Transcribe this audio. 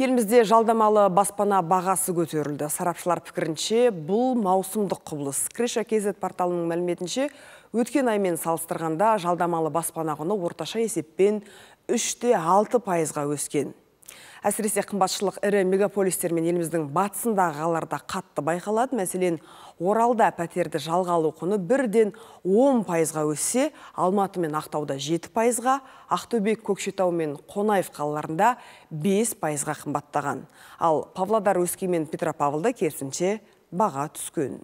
Елімізде жалдамалы баспана бағасы көтерілді. Сарапшылар пікірінше, бұл маусымдық құбылыс. Крыша кезет порталының мәліметінше, өткен аймен салыстырғанда жалдамалы баспана орташа есеппен 3-6 пайызға өскен әсіресе қымбатшылық ірі мегаполистер мен еліміздің батысындағы қалаларда қатты байқалады мәселен оралда пәтерді жалға алу құны бірден 10 пайызға өссе алматы мен ақтауда 7 пайызға ақтөбе көкшетау мен қонаев қалаларында 5 пайызға қымбаттаған ал павлодар өскемен петропавлда керісінше баға түскен